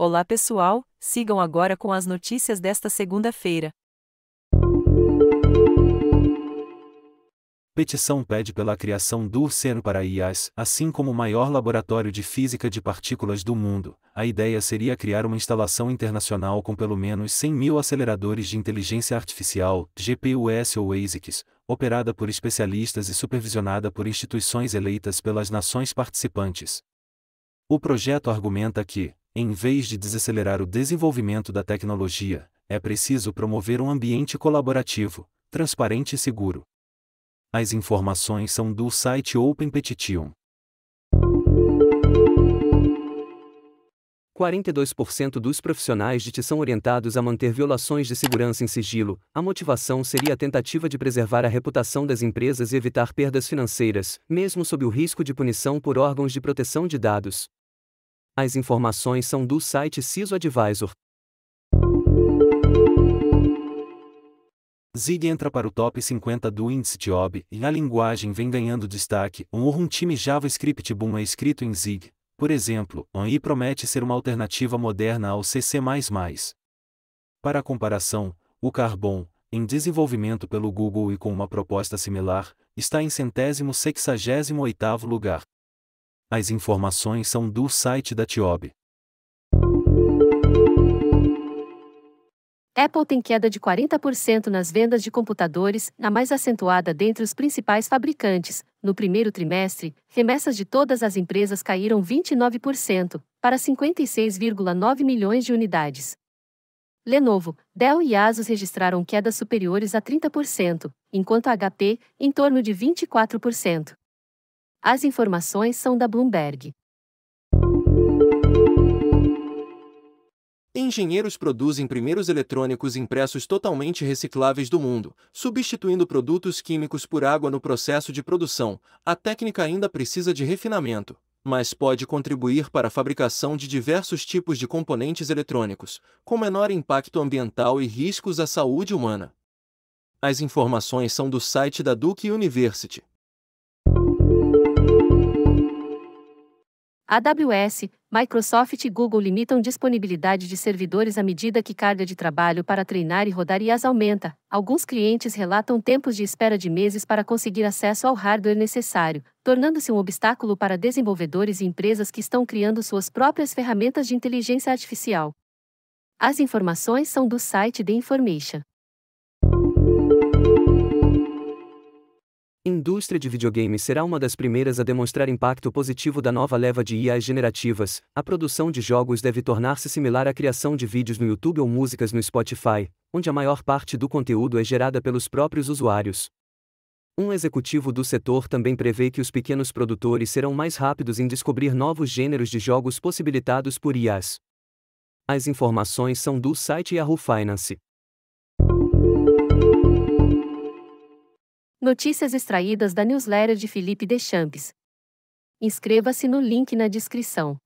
Olá pessoal, sigam agora com as notícias desta segunda-feira. Petição pede pela criação do Cern para IAS, assim como o maior laboratório de física de partículas do mundo. A ideia seria criar uma instalação internacional com pelo menos 100 mil aceleradores de inteligência artificial, GPUS ou ASICs, operada por especialistas e supervisionada por instituições eleitas pelas nações participantes. O projeto argumenta que, em vez de desacelerar o desenvolvimento da tecnologia, é preciso promover um ambiente colaborativo, transparente e seguro. As informações são do site Petition. 42% dos profissionais de TI são orientados a manter violações de segurança em sigilo. A motivação seria a tentativa de preservar a reputação das empresas e evitar perdas financeiras, mesmo sob o risco de punição por órgãos de proteção de dados. As informações são do site CISO Advisor. Zig entra para o top 50 do índice Job e a linguagem vem ganhando destaque. Um time JavaScript Boom é escrito em Zig, por exemplo, ONI promete ser uma alternativa moderna ao CC. Para comparação, o Carbon, em desenvolvimento pelo Google e com uma proposta similar, está em centésimo sexagésimo oitavo lugar. As informações são do site da Tiob. Apple tem queda de 40% nas vendas de computadores, a mais acentuada dentre os principais fabricantes. No primeiro trimestre, remessas de todas as empresas caíram 29%, para 56,9 milhões de unidades. Lenovo, Dell e Asus registraram quedas superiores a 30%, enquanto a HP, em torno de 24%. As informações são da Bloomberg. Engenheiros produzem primeiros eletrônicos impressos totalmente recicláveis do mundo, substituindo produtos químicos por água no processo de produção. A técnica ainda precisa de refinamento, mas pode contribuir para a fabricação de diversos tipos de componentes eletrônicos, com menor impacto ambiental e riscos à saúde humana. As informações são do site da Duke University. AWS, Microsoft e Google limitam disponibilidade de servidores à medida que carga de trabalho para treinar e rodar IAs aumenta. Alguns clientes relatam tempos de espera de meses para conseguir acesso ao hardware necessário, tornando-se um obstáculo para desenvolvedores e empresas que estão criando suas próprias ferramentas de inteligência artificial. As informações são do site The Information. Indústria de videogames será uma das primeiras a demonstrar impacto positivo da nova leva de IAs generativas. A produção de jogos deve tornar-se similar à criação de vídeos no YouTube ou músicas no Spotify, onde a maior parte do conteúdo é gerada pelos próprios usuários. Um executivo do setor também prevê que os pequenos produtores serão mais rápidos em descobrir novos gêneros de jogos possibilitados por IAs. As informações são do site Yahoo Finance. Notícias extraídas da newsletter de Felipe Deschamps. Inscreva-se no link na descrição.